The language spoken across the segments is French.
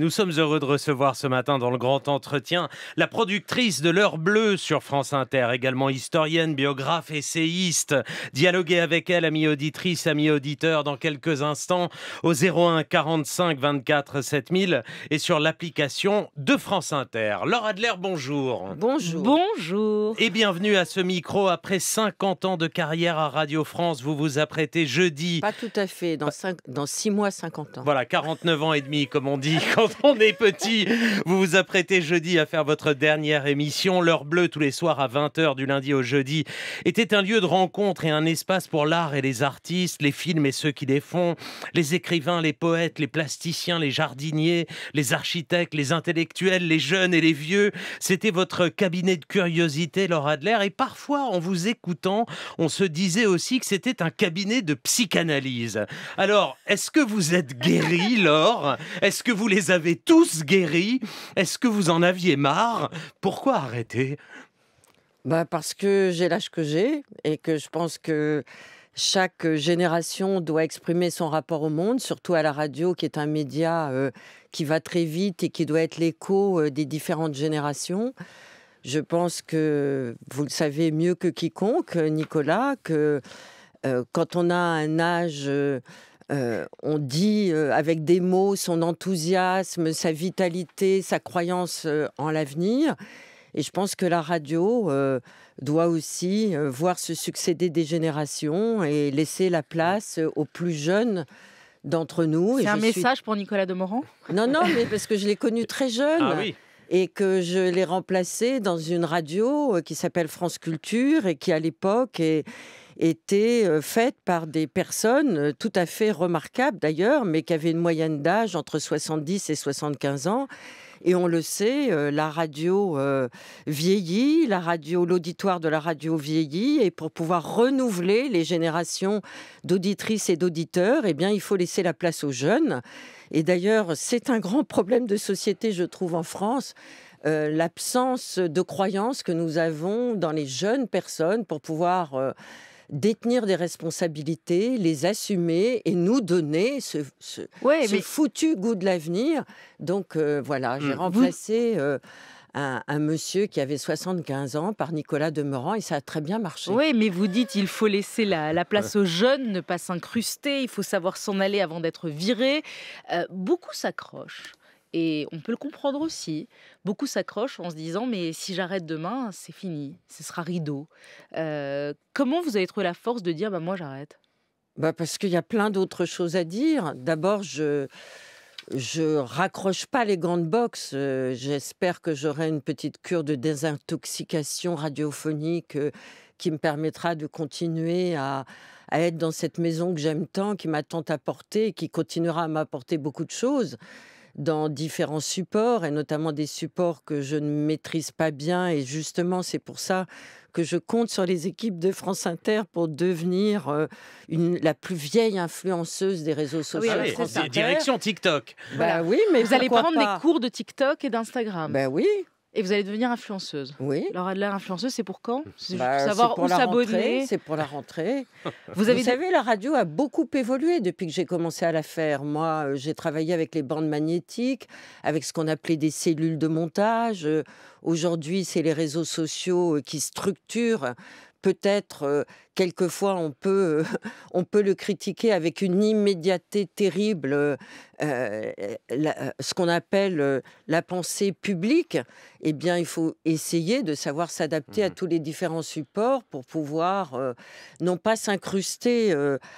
Nous sommes heureux de recevoir ce matin dans le grand entretien la productrice de l'heure bleue sur France Inter, également historienne, biographe, essayiste. Dialoguez avec elle, amie auditrice, amie auditeur, dans quelques instants au 01 45 24 7000 et sur l'application de France Inter. Laure Adler, bonjour. Bonjour. Bonjour. Et bienvenue à ce micro. Après 50 ans de carrière à Radio France, vous vous apprêtez jeudi. Pas tout à fait, dans, bah dans 6 mois, 50 ans. Voilà, 49 ans et demi, comme on dit. quand on est petit. Vous vous apprêtez jeudi à faire votre dernière émission. L'heure bleue, tous les soirs à 20h du lundi au jeudi, était un lieu de rencontre et un espace pour l'art et les artistes, les films et ceux qui les font, les écrivains, les poètes, les plasticiens, les jardiniers, les architectes, les intellectuels, les jeunes et les vieux. C'était votre cabinet de curiosité, Laura Adler. Et parfois, en vous écoutant, on se disait aussi que c'était un cabinet de psychanalyse. Alors, est-ce que vous êtes guéri, Laure Est-ce que vous les avez avez tous guéri. Est-ce que vous en aviez marre Pourquoi arrêter bah Parce que j'ai l'âge que j'ai et que je pense que chaque génération doit exprimer son rapport au monde, surtout à la radio, qui est un média euh, qui va très vite et qui doit être l'écho euh, des différentes générations. Je pense que vous le savez mieux que quiconque, Nicolas, que euh, quand on a un âge on dit avec des mots son enthousiasme, sa vitalité, sa croyance en l'avenir. Et je pense que la radio doit aussi voir se succéder des générations et laisser la mmh. place aux plus jeunes d'entre nous. C'est un message pour Nicolas Demorand Non, non, mais parce que je l'ai connu très jeune. Ah et que je l'ai remplacé dans une radio qui s'appelle France Culture et qui, à l'époque, est était euh, faite par des personnes euh, tout à fait remarquables d'ailleurs, mais qui avaient une moyenne d'âge entre 70 et 75 ans. Et on le sait, euh, la radio vieillit, la radio, l'auditoire de la radio vieillit, et pour pouvoir renouveler les générations d'auditrices et d'auditeurs, eh bien, il faut laisser la place aux jeunes. Et d'ailleurs, c'est un grand problème de société, je trouve, en France. l'absence de croyance que nous avons dans les jeunes personnes pour pouvoir détenir des responsabilités, les assumer et nous donner ce, foutu goût de l'avenir. Donc euh, voilà, j'ai mm. remplacé... Euh, un, monsieur qui avait 75 ans par Nicolas Demorand et ça a très bien marché. Oui, mais vous dites il faut laisser la, place aux jeunes, ne pas s'incruster, il faut savoir s'en aller avant d'être viré. Euh, beaucoup s'accrochent et on peut le comprendre aussi. Beaucoup s'accrochent en se disant mais si j'arrête demain, c'est fini, ce sera rideau. Euh, comment vous avez trouvé la force de dire bah moi j'arrête bah parce qu'il y a plein d'autres choses à dire. D'abord, je je raccroche pas les grandes de boxe. Euh, j'espère que j'aurai une petite cure de désintoxication radiophonique euh, qui me permettra de continuer à, à être dans cette maison que j'aime tant, qui m'a tant apporté, qui continuera à m'apporter beaucoup de choses dans différents supports, et notamment des supports que je ne maîtrise pas bien. Et justement, c'est pour ça que je compte sur les équipes de France Inter pour devenir euh, la plus vieille influenceuse des réseaux sociaux. Direction TikTok. Bah oui, mais vous allez prendre des cours de TikTok et d'Instagram. Bah oui, et vous allez devenir influenceuse. Oui. Alors, l'air influenceuse, c'est pour quand C'est bah, pour savoir où s'abonner. C'est pour la rentrée. Vous, avez vous savez, la radio a beaucoup évolué depuis que j'ai commencé à la faire. Moi, euh, j'ai travaillé avec les bandes magnétiques, avec ce qu'on appelait des cellules de montage. Euh, aujourd'hui, c'est les réseaux sociaux euh, qui structurent peut-être quelquefois on peut, euh, on peut le critiquer avec une immédiateté terrible, euh, euh, ce qu'on appelle la pensée publique, eh bien il faut essayer de savoir s'adapter à mmh tous les différents supports pour pouvoir non pas s'incruster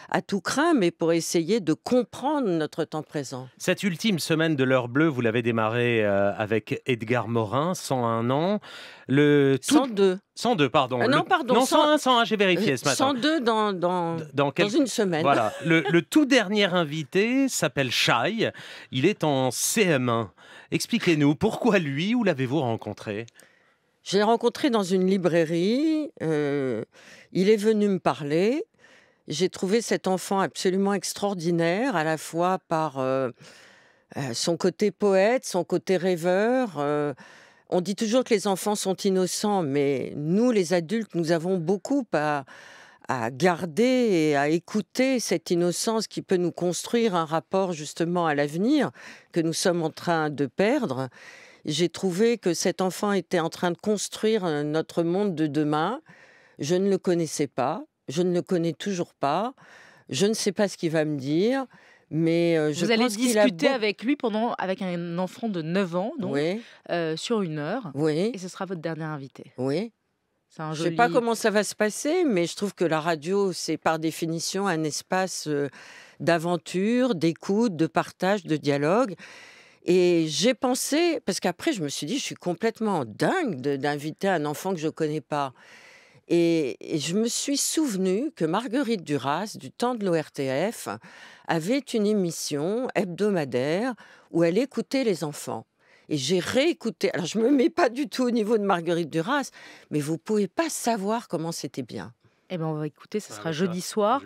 à tout craint, mais pour essayer de comprendre notre temps présent. Cette ultime semaine de l'heure bleue, vous l'avez démarrée avec Edgar Morin, 101 ans. Le 102. 102, ah pardon. non, pardon. Non, 101, 101, j'ai vérifié. 102 dans, dans, dans, une semaine. Voilà. le, tout dernier invité s'appelle Shai. Il est en CM1. Expliquez-nous, pourquoi lui Où l'avez-vous rencontré Je l'ai rencontré dans une librairie. Euh, il est venu me parler. J'ai trouvé cet enfant absolument extraordinaire, à la fois par euh, euh, son côté poète, son côté rêveur. on dit toujours que les enfants sont innocents, mais nous, les adultes, nous avons beaucoup à, à garder et à écouter cette innocence qui peut nous construire un rapport justement à l'avenir que nous sommes en train de perdre. J'ai trouvé que cet enfant était en train de construire euh, notre monde de demain. Je ne le connaissais pas, je ne le connais toujours pas, je ne sais pas ce qu'il va me dire. Mais euh, je Vous allez discuter avec lui pendant avec un enfant de 9 ans donc, euh, sur une heure. Et ce sera votre dernier invité. Oui. Je ne sais pas comment ça va se passer, mais je trouve que la radio, c'est par définition un espace euh, d'aventure, d'écoute, de partage, de dialogue. Et j'ai pensé, parce qu'après, je me suis dit, je suis complètement dingue d'inviter un enfant que je ne connais pas. Et, et, je me suis souvenu que Marguerite Duras, du temps de l'ORTF, avait une émission hebdomadaire où elle écoutait les enfants. Et j'ai réécouté. Alors, je me mets pas du tout au niveau de Marguerite Duras, mais vous pouvez pas savoir comment c'était bien. Eh bien, on va écouter, ah, ça sera jeudi soir.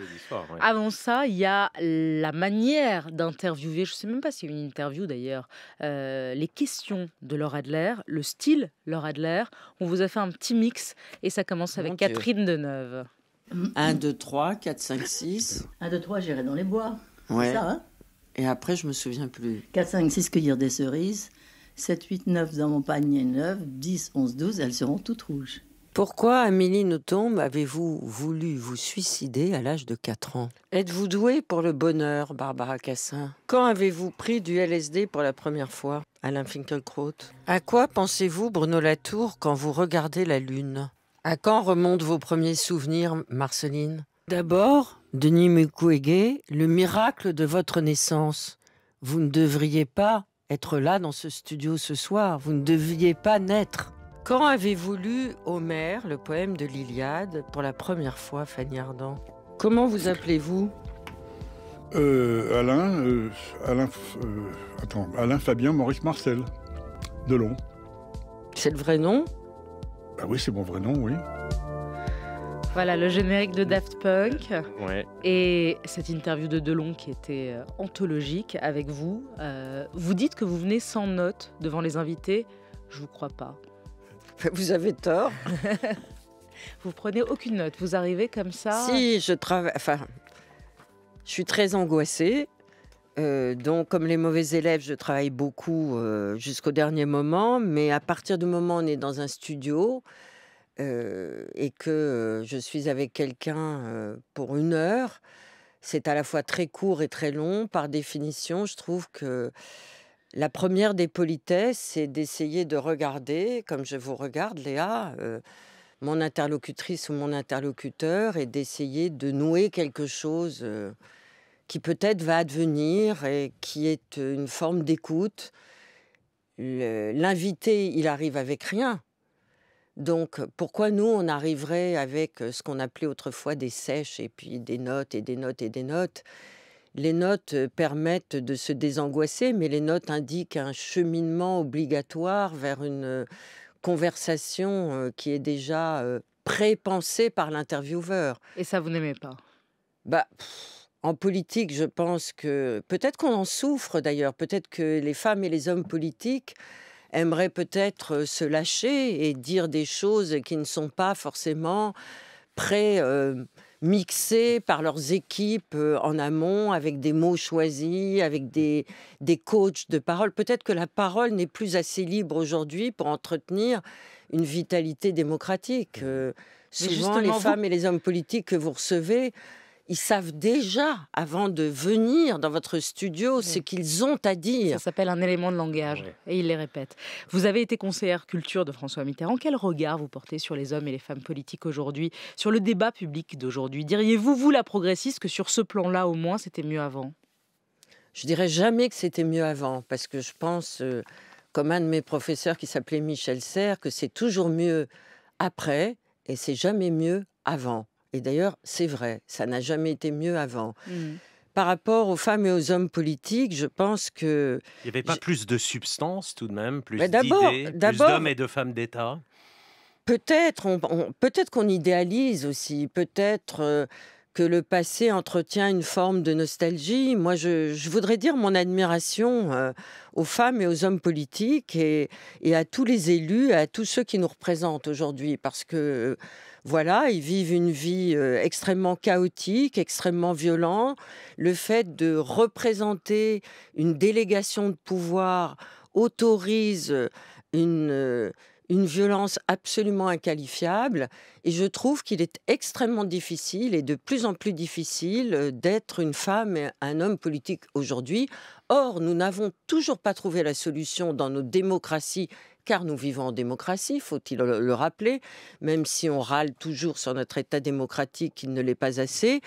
Avant ça, il y a la manière d'interviewer, je ne sais même pas si c'est une interview d'ailleurs, euh, les questions de Laura Adler, le style Laura Adler. On vous a fait un petit mix et ça commence avec Catherine Deneuve. 1, 2, 3, 4, 5, 6. 1, 2, 3, j'irai dans les bois. Ouais. Ça, hein et après, je me souviens plus. 4, 5, 6, cueillir des cerises. 7, 8, 9 dans mon panier 9, 10, 11, 12, elles seront toutes rouges. Pourquoi, Amélie Nothomb, avez-vous voulu vous suicider à l'âge de 4 ans Êtes-vous douée pour le bonheur, Barbara Cassin Quand avez-vous pris du LSD pour la première fois, Alain Finkielkraut À quoi pensez-vous, Bruno Latour, quand vous regardez la Lune À quand remontent vos premiers souvenirs, Marceline D'abord, Denis Mukwege, le miracle de votre naissance. Vous ne devriez pas être là dans ce studio ce soir. Vous ne deviez pas naître. Quand avez-vous lu Homère, le poème de l'Iliade, pour la première fois, Fanny Ardant Comment vous appelez-vous euh, Alain, euh, Alain, euh, attends, Alain Fabien Maurice Marcel, de Delon. C'est le vrai nom bah oui, c'est mon vrai nom, oui. Voilà, le générique de Daft Punk. Et cette interview de Delon qui était euh, anthologique avec vous. Euh, vous dites que vous venez sans notes devant les invités. Je vous crois pas. Vous avez tort. vous prenez aucune note. Vous arrivez comme ça. Si, je travaille. Enfin, je suis très angoissée. Euh, donc, comme les mauvais élèves, je travaille beaucoup jusqu'au dernier moment. Mais à partir du moment où on est dans un studio, euh, et que euh, je suis avec quelqu'un euh, pour une heure, c'est à la fois très court et très long. Par définition, je trouve que la première des politesses, c'est d'essayer de regarder, comme je vous regarde, Léa, mon interlocutrice ou mon interlocuteur, et d'essayer de nouer quelque chose qui peut-être va advenir et qui est une forme d'écoute. L'invité, il arrive avec rien. Donc euh, pourquoi nous, on arriverait avec euh, ce qu'on appelait autrefois des sèches et puis des notes et des notes et des notes Les notes euh, permettent de se désangoisser, mais les notes indiquent un cheminement obligatoire vers une conversation qui est déjà pré-pensée par l'intervieweur. Et ça, vous n'aimez pas Bah. En politique, je pense que peut-être qu'on en souffre d'ailleurs, peut-être que les femmes et les hommes politiques aimeraient peut-être euh, se lâcher et dire des choses qui ne sont pas forcément prêts. Euh, par leurs équipes euh, en amont avec des mots choisis, avec mmh. des, des coachs de parole. Peut-être que la parole n'est plus assez libre aujourd'hui pour entretenir une vitalité démocratique. Mmh. souvent, les femmes et les hommes politiques que vous recevez ils savent déjà, avant de venir dans votre studio, ce qu'ils ont à dire. Ça s'appelle un élément de langage, et ils les répètent. Vous avez été conseillère culture de François Mitterrand. Quel regard vous portez sur les hommes et les femmes politiques aujourd'hui, sur le débat public d'aujourd'hui Diriez-vous, vous la progressiste, que sur ce plan-là, au moins, c'était mieux avant Je dirais jamais que c'était mieux avant, parce que je pense, euh, comme un de mes professeurs qui s'appelait Michel Serres, que c'est toujours mieux après, et c'est jamais mieux avant. Et d'ailleurs, c'est vrai, ça n'a jamais été mieux avant. Mmh. par rapport aux femmes et aux hommes politiques, je pense que... Il n'y avait pas plus de substance tout de même, plus d'idées, plus d'hommes et de femmes d'État Peut-être on, qu'on idéalise aussi, peut-être euh, que le passé entretient une forme de nostalgie. Moi, je, voudrais dire mon admiration euh, aux femmes et aux hommes politiques et, et, à tous les élus, à tous ceux qui nous représentent aujourd'hui, parce que voilà, ils vivent une vie euh, extrêmement chaotique, extrêmement violente. Le fait de représenter une délégation de pouvoir autorise euh, une violence absolument inqualifiable. Et je trouve qu'il est extrêmement difficile et de plus en plus difficile euh, d'être une femme et un homme politique aujourd'hui. Or, nous n'avons toujours pas trouvé la solution dans nos démocraties car nous vivons en démocratie, faut-il le rappeler, même si on râle toujours sur notre État démocratique qu'il ne l'est pas assez,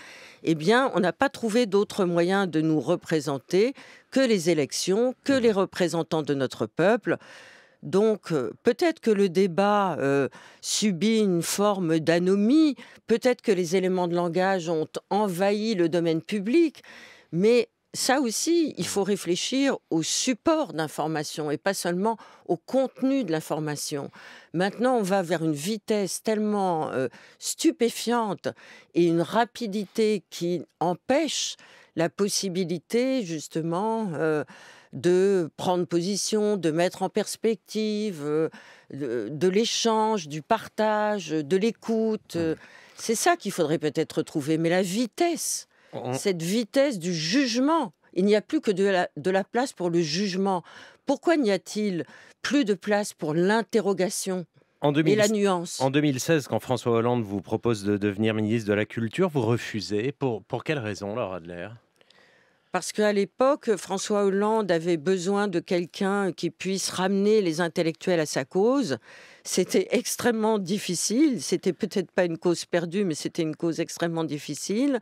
eh bien, on n'a pas trouvé d'autres moyens de nous représenter que les élections, que les représentants de notre peuple. Donc euh, peut-être que le débat euh, subit une forme d'anomie, peut-être que les éléments de langage ont envahi le domaine public, mais ça aussi, il faut réfléchir au support d'information et pas seulement au contenu de l'information. Maintenant, on va vers une vitesse tellement euh, stupéfiante et une rapidité qui empêche la possibilité justement euh, de prendre position, de mettre en perspective, euh, de, l'échange, du partage, de l'écoute. C'est ça qu'il faudrait peut-être trouver. mais la vitesse cette vitesse du jugement. Il n'y a plus que de la, place pour le jugement. Pourquoi n'y a-t-il plus de place pour l'interrogation et la nuance. En 2016, quand François Hollande vous propose de devenir ministre de la Culture, vous refusez. Pour, pour quelle raison, Laura Adler parce qu'à l'époque, François Hollande avait besoin de quelqu'un qui puisse ramener les intellectuels à sa cause. C'était extrêmement difficile. C'était peut-être pas une cause perdue, mais c'était une cause extrêmement difficile.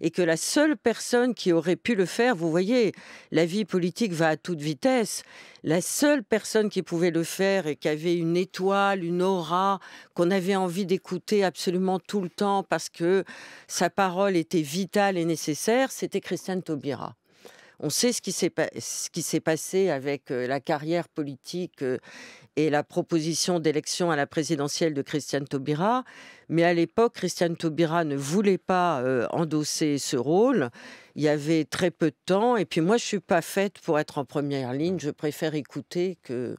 Et que la seule personne qui aurait pu le faire, vous voyez, la vie politique va à toute vitesse. La seule personne qui pouvait le faire et qui avait une étoile, une aura, qu'on avait envie d'écouter absolument tout le temps parce que sa parole était vitale et nécessaire, c'était Christiane Taubira. On sait ce qui s'est passé avec la carrière politique et la proposition d'élection à la présidentielle de Christiane Taubira, mais à l'époque, Christiane Taubira ne voulait pas endosser ce rôle. Il y avait très peu de temps, et puis moi, je suis pas faite pour être en première ligne. Je préfère écouter que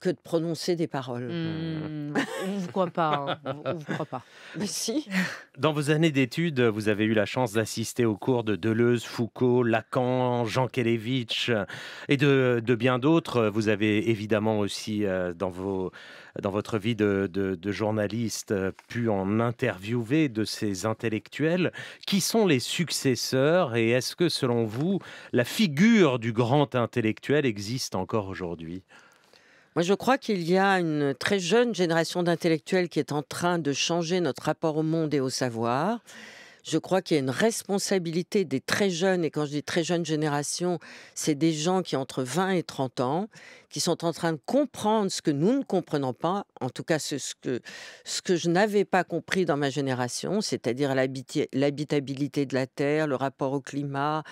que de prononcer des paroles. Mmh. on ne vous croit pas. Hein. vous croit pas. Mais si. Dans vos années d'études, vous avez eu la chance d'assister aux cours de Deleuze, Foucault, Lacan, Jean Kelevitch et de, bien d'autres. Vous avez évidemment aussi, euh, dans, vos, dans votre vie de, de, journaliste, pu en interviewer de ces intellectuels. Qui sont les successeurs et est-ce que, selon vous, la figure du grand intellectuel existe encore aujourd'hui moi, je crois qu'il y a une très jeune génération d'intellectuels qui est en train de changer notre rapport au monde et au savoir. Je crois qu'il y a une responsabilité des très jeunes, et quand je dis très jeunes générations, c'est des gens qui ont entre 20 et 30 ans, qui sont en train de comprendre ce que nous ne comprenons pas, en tout cas ce, ce que je n'avais pas compris dans ma génération, c'est-à-dire l'habitabilité de la Terre, le rapport au climat,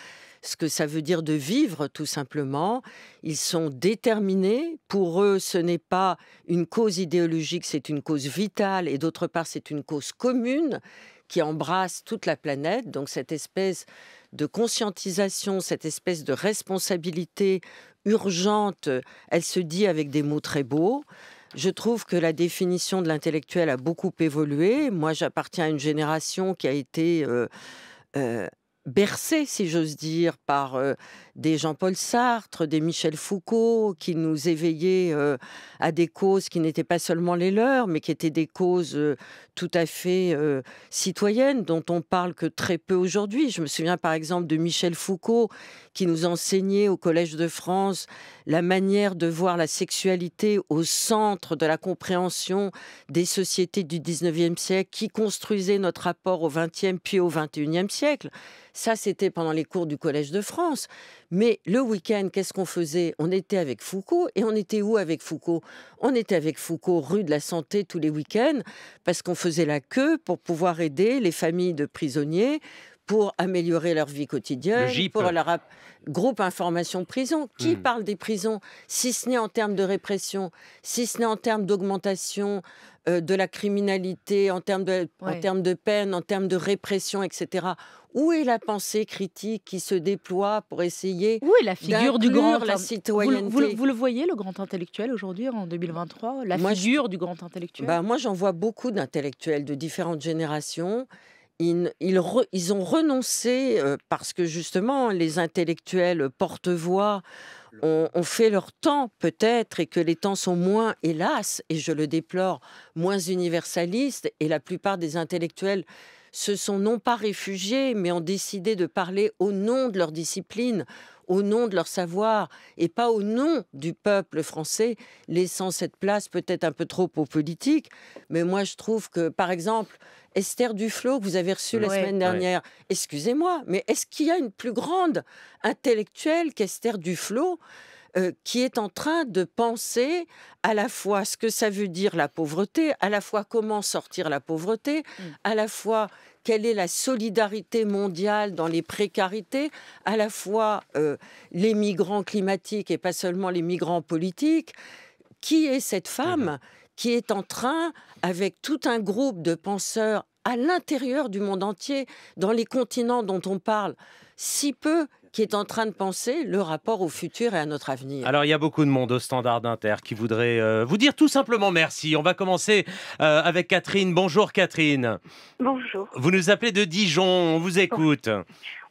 ce que ça veut dire de vivre tout simplement. Ils sont déterminés. Pour eux, ce n'est pas une cause idéologique, c'est une cause vitale et d'autre part, c'est une cause commune qui embrasse toute la planète. Donc cette espèce de conscientisation, cette espèce de responsabilité urgente, elle se dit avec des mots très beaux. Je trouve que la définition de l'intellectuel a beaucoup évolué. Moi, j'appartiens à une génération qui a été... Euh, euh, bercée, si j'ose dire, par euh, des Jean-Paul Sartre, des Michel Foucault, qui nous éveillaient euh, à des causes qui n'étaient pas seulement les leurs, mais qui étaient des causes euh, tout à fait euh, citoyennes, dont on parle que très peu aujourd'hui. Je me souviens par exemple de Michel Foucault, qui nous enseignait au Collège de France la manière de voir la sexualité au centre de la compréhension des sociétés du 19e siècle, qui construisait notre rapport au 20e puis au 21e siècle. Ça, c'était pendant les cours du Collège de France. Mais le week-end, qu'est-ce qu'on faisait On était avec Foucault. Et on était où avec Foucault On était avec Foucault rue de la Santé tous les week-ends parce qu'on faisait la queue pour pouvoir aider les familles de prisonniers pour améliorer leur vie quotidienne, e. pour leur groupe information prison. Qui hmm. parle des prisons, si ce n'est en termes de répression, si ce n'est en termes d'augmentation euh, de la criminalité, en termes de, en termes de peine, en termes de répression, etc. Où est la pensée critique qui se déploie pour essayer Où est la figure du grand la citoyenneté vous, le voyez, le grand intellectuel aujourd'hui, en 2023 La figure du grand intellectuel bah, Moi, j'en vois beaucoup d'intellectuels de différentes générations ils, ont renoncé parce que justement les intellectuels porte-voix ont, fait leur temps peut-être et que les temps sont moins, hélas, et je le déplore, moins universalistes et la plupart des intellectuels se sont non pas réfugiés mais ont décidé de parler au nom de leur discipline, au nom de leur savoir et pas au nom du peuple français, laissant cette place peut-être un peu trop aux politiques. Mais moi, je trouve que, par exemple, Esther Duflo, que vous avez reçue la semaine dernière, excusez-moi, mais est-ce qu'il y a une plus grande intellectuelle qu'Esther Duflo euh, qui est en train de penser à la fois ce que ça veut dire la pauvreté, à la fois comment sortir la pauvreté, mm. à la fois quelle est la solidarité mondiale dans les précarités, à la fois euh, les migrants climatiques et pas seulement les migrants politiques. Qui est cette femme qui est en train, avec tout un groupe de penseurs à l'intérieur du monde entier, dans les continents dont on parle si peu, qui est en train de penser le rapport au futur et à notre avenir. Alors, il y a beaucoup de monde au standard d'Inter qui voudrait euh, vous dire tout simplement merci. On va commencer euh, avec Catherine. Bonjour Catherine. Bonjour. Vous nous appelez de Dijon, on vous écoute.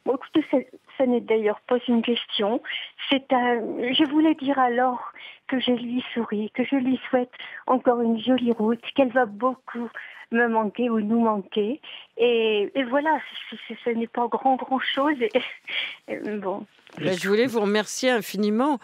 Bon, écoutez, ce n'est d'ailleurs pas une question. C'est un... Je voulais dire alors que je lui souris, que je lui souhaite encore une jolie route, qu'elle va beaucoup me manquer ou nous manquer. Et, voilà, ce n'est pas grand, grand chose. Et, bon. Ben, je voulais vous remercier infiniment.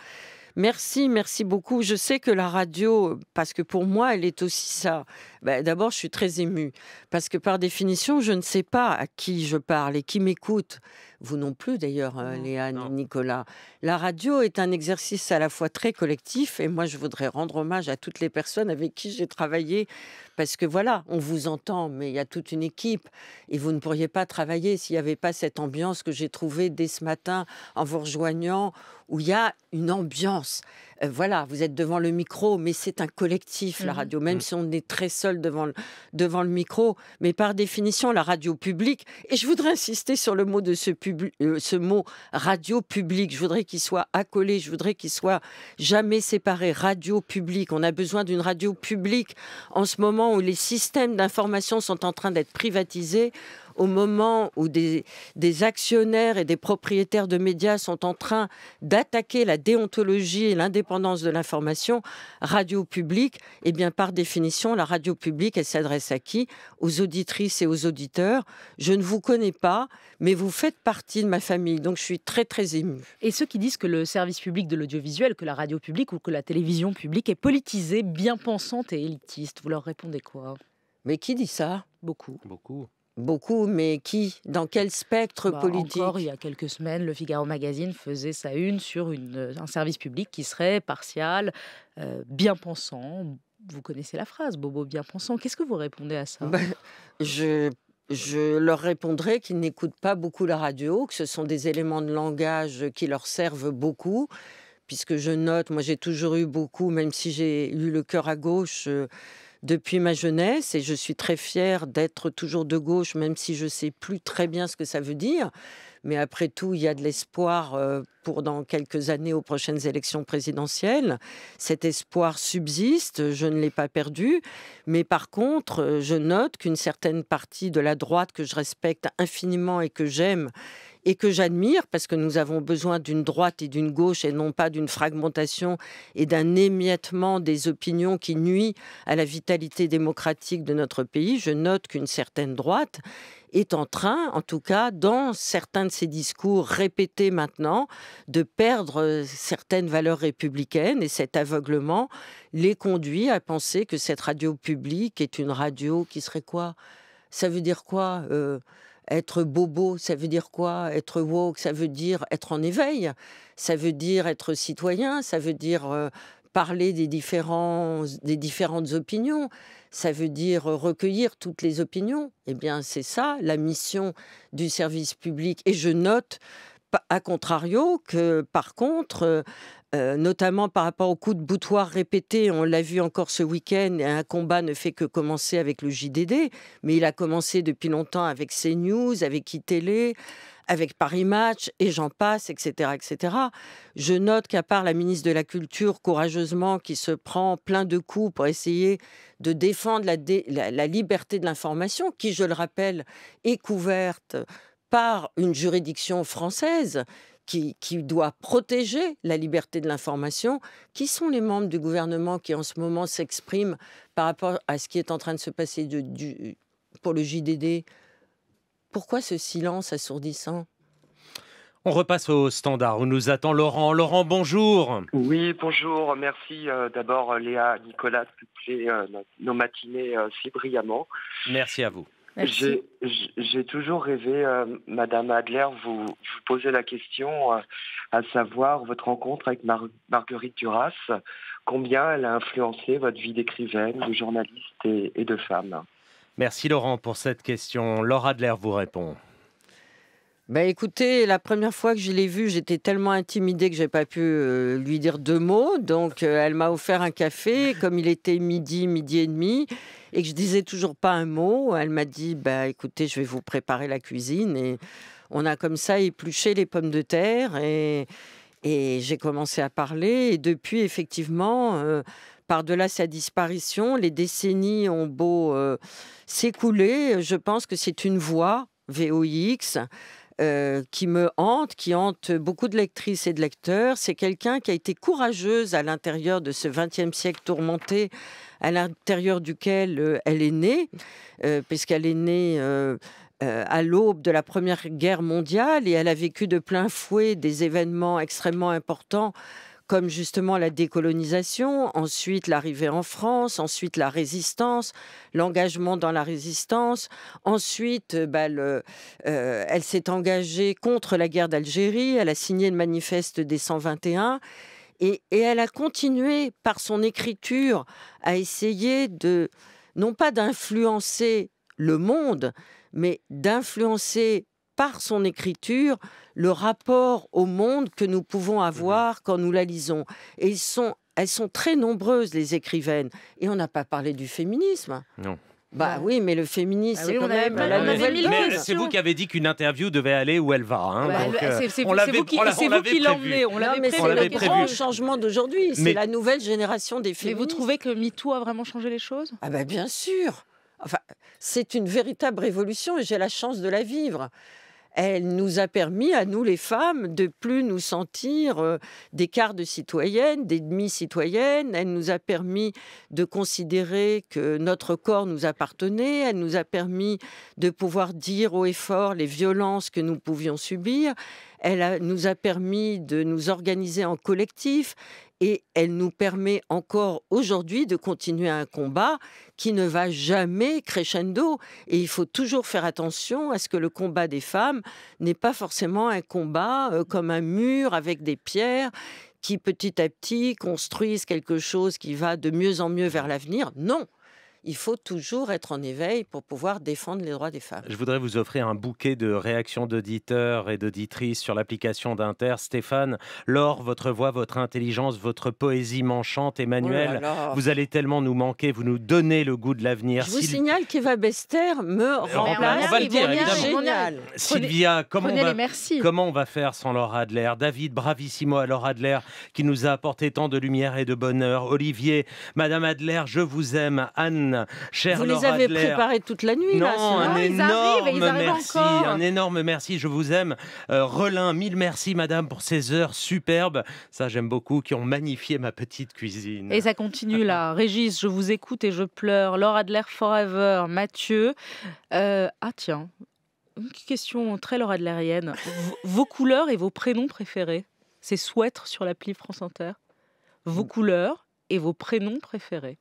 Merci, merci beaucoup. Je sais que la radio, parce que pour moi, elle est aussi ça. Bah, d'abord, je suis très émue, parce que par définition, je ne sais pas à qui je parle et qui m'écoute. Vous non plus, d'ailleurs, hein, Léa, Nicolas. La radio est un exercice à la fois très collectif, et moi, je voudrais rendre hommage à toutes les personnes avec qui j'ai travaillé, parce que voilà, on vous entend, mais il y a toute une équipe, et vous ne pourriez pas travailler s'il n'y avait pas cette ambiance que j'ai trouvée dès ce matin en vous rejoignant, où il y a une ambiance. Euh, voilà, vous êtes devant le micro, mais c'est un collectif, la mmh. radio, même mmh. si on est très seul devant, devant le micro. Mais par définition, la radio publique, et je voudrais insister sur le mot de ce, euh, ce mot radio publique, je voudrais qu'il soit accolé, je voudrais qu'il soit jamais séparé, radio publique. On a besoin d'une radio publique en ce moment où les systèmes d'information sont en train d'être privatisés au moment où des, actionnaires et des propriétaires de médias sont en train d'attaquer la déontologie et l'indépendance de l'information, radio publique, eh bien, par définition, la radio publique, elle s'adresse à qui Aux auditrices et aux auditeurs. Je ne vous connais pas, mais vous faites partie de ma famille, donc je suis très, très émue. Et ceux qui disent que le service public de l'audiovisuel, que la radio publique ou que la télévision publique est politisée, bien pensante et élitiste, vous leur répondez quoi Mais qui dit ça Beaucoup. Beaucoup. Beaucoup, mais qui Dans quel spectre bah, politique Encore il y a quelques semaines, le Figaro Magazine faisait sa une sur euh, un service public qui serait partial, euh, bien pensant. Vous connaissez la phrase, bobo bien pensant. Qu'est-ce que vous répondez à ça bah, je, je leur répondrai qu'ils n'écoutent pas beaucoup la radio, que ce sont des éléments de langage qui leur servent beaucoup, puisque je note, moi j'ai toujours eu beaucoup, même si j'ai eu le cœur à gauche. Euh, depuis ma jeunesse et je suis très fière d'être toujours de gauche, même si je ne sais plus très bien ce que ça veut dire. Mais après tout, il y a de l'espoir euh, pour dans quelques années aux prochaines élections présidentielles. Cet espoir subsiste, je ne l'ai pas perdu. Mais par contre, euh, je note qu'une certaine partie de la droite que je respecte infiniment et que j'aime, et que j'admire parce que nous avons besoin d'une droite et d'une gauche et non pas d'une fragmentation et d'un émiettement des opinions qui nuit à la vitalité démocratique de notre pays. Je note qu'une certaine droite est en train, en tout cas, dans certains de ses discours répétés maintenant, de perdre euh, certaines valeurs républicaines et cet aveuglement les conduit à penser que cette radio publique est une radio qui serait quoi Ça veut dire quoi euh, être bobo, ça veut dire quoi Être woke, ça veut dire être en éveil, ça veut dire être citoyen, ça veut dire euh, parler des, des différentes opinions, ça veut dire euh, recueillir toutes les opinions. Eh bien, c'est ça la mission du service public. Et je note, à contrario, que par contre, euh, euh, notamment par rapport aux coups de boutoir répétés. On l'a vu encore ce week-end, un combat ne fait que commencer avec le JDD, mais il a commencé depuis longtemps avec CNews, avec iTélé, avec Paris Match, et j'en passe, etc., etc. Je note qu'à part la ministre de la Culture, courageusement, qui se prend plein de coups pour essayer de défendre la liberté de l'information, qui, je le rappelle, est couverte par une juridiction française, qui, doit protéger la liberté de l'information, qui sont les membres du gouvernement qui en ce moment s'expriment par rapport à ce qui est en train de se passer de, pour le JDD Pourquoi ce silence assourdissant on repasse au standard où nous attend Laurent. Laurent, bonjour. Oui, bonjour. Merci euh, d'abord Léa, Nicolas, de euh, nos matinées euh, si brillamment. Merci à vous. J'ai, toujours rêvé, euh, Madame Adler, vous, vous poser la question, euh, à savoir votre rencontre avec Marguerite Duras, combien elle a influencé votre vie d'écrivaine, de journaliste et de femme Merci Laurent pour cette question. Laura Adler vous répond. Ben écoutez, la première fois que je l'ai vue, j'étais tellement intimidée que je j'ai pas pu euh, lui dire deux mots. Donc euh, elle m'a offert un café, comme il était midi, midi et demi, et que je disais toujours pas un mot. Elle m'a dit bah écoutez, je vais vous préparer la cuisine et on a comme ça épluché les pommes de terre et, et j'ai commencé à parler. Et depuis effectivement. Euh, par-delà sa disparition, les décennies ont beau s'écouler, je pense que c'est une voix VOX, euh, qui me hante, qui hante beaucoup de lectrices et de lecteurs. C'est quelqu'un qui a été courageuse à l'intérieur de ce XXe siècle tourmenté, à l'intérieur duquel euh, elle est née, euh, puisqu'elle est née à l'aube de la Première Guerre mondiale et elle a vécu de plein fouet des événements extrêmement importants comme justement la décolonisation, ensuite l'arrivée en France, ensuite la résistance, l'engagement dans la résistance, ensuite euh, bah, euh, elle s'est engagée contre la guerre d'Algérie, elle a signé le manifeste des 121. Et, et, elle a continué par son écriture à essayer de, non pas d'influencer le monde, mais d'influencer par son écriture, le rapport au monde que nous pouvons mhm. avoir quand nous la lisons. Et sont, elles sont très nombreuses, les écrivaines. Et on n'a pas parlé du féminisme. Non. Bah oui, mais le féminisme, ah c'est quand même la nouvelle C'est vous qui avez dit qu'une interview devait aller où elle va. Hein. c'est euh, vous qui, l'emmenez. On l'avait prévu. C'est le grand changement d'aujourd'hui. C'est la nouvelle génération des féministes. Mais vous trouvez que MeToo a vraiment changé les choses Ah bah, bien sûr. Enfin, c'est une véritable révolution et j'ai la chance de la vivre elle nous a permis, à nous les femmes, de plus nous sentir euh, des quarts de citoyennes, des demi-citoyennes. Elle nous a permis de considérer que notre corps nous appartenait. Elle nous a permis de pouvoir dire haut et fort les violences que nous pouvions subir. Elle nous a permis de nous organiser en collectif et elle nous permet encore aujourd'hui de continuer un combat qui ne va jamais crescendo. Et il faut toujours faire attention à ce que le combat des femmes n'est pas forcément un combat euh, comme un mur avec des pierres qui petit à petit construisent quelque chose qui va de mieux en mieux vers l'avenir. Non, il faut toujours être en éveil pour pouvoir défendre les droits des femmes. Je voudrais vous offrir un bouquet de réactions d'auditeurs et d'auditrices sur l'application d'Inter. Stéphane, Laure, votre voix, votre intelligence, votre poésie m'enchante. Emmanuel, oh vous allez tellement nous manquer, vous nous donnez le goût de l'avenir. Je vous signale qu'Eva Bester me euh, remplace. On va le dire, évidemment. Sylvia, comment on, va, comment on va faire sans Laure Adler David, bravissimo à Laure Adler qui nous a apporté tant de lumière et de bonheur. Olivier, Madame Adler, je vous aime. Anne, cher Vous les avez préparés toute la nuit, non, un ils énorme arrivent, ils arrivent merci, un énorme merci, je vous aime. Euh, Relin, mille merci, madame, pour ces heures superbes. Ça, j'aime beaucoup, qui ont magnifié ma petite cuisine. Et ça continue là. Régis, je vous écoute et je pleure. Laura Adler Forever, Mathieu. Euh, ah tiens, une question très Laura Adlerienne. vos couleurs et vos prénoms préférés C'est souhaitre sur l'appli France Inter. Vos couleurs et vos prénoms préférés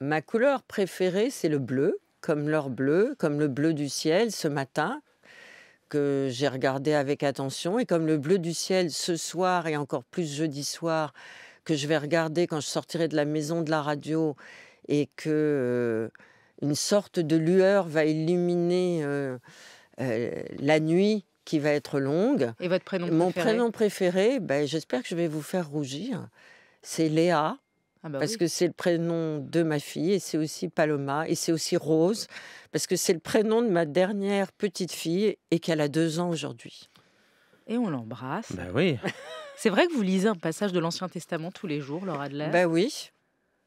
Ma couleur préférée, c'est le bleu, comme l'or bleu, comme le bleu du ciel ce matin, que j'ai regardé avec attention, et comme le bleu du ciel ce soir et encore plus jeudi soir, que je vais regarder quand je sortirai de la maison de la radio, et que euh, une sorte de lueur va illuminer euh, euh, la nuit qui va être longue. Et votre prénom Mon prénom préféré, ben, j'espère que je vais vous faire rougir, c'est Léa ah bah parce que c'est le prénom de ma fille et c'est aussi Paloma et c'est aussi Rose parce que c'est le prénom de ma dernière petite fille et qu'elle a deux ans aujourd'hui. Et on l'embrasse. Ben oui. c'est vrai que vous lisez un passage de l'Ancien Testament tous les jours, Laura l'air. Bah oui.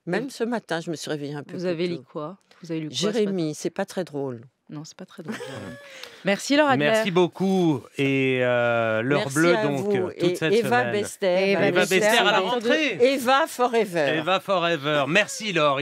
Même ce matin, je me suis réveillée un peu. Vous avez lu quoi Vous avez lu quoi, Jérémie, c'est pas très drôle. Non, c'est pas très drôle. Merci Laura Merci beaucoup. Et euh, l'heure bleue, donc, euh, toute cette Eva semaine. Bester. Eva, Eva Bester, Bester à la rentrée. Eva Forever. Eva Forever. Merci Laura.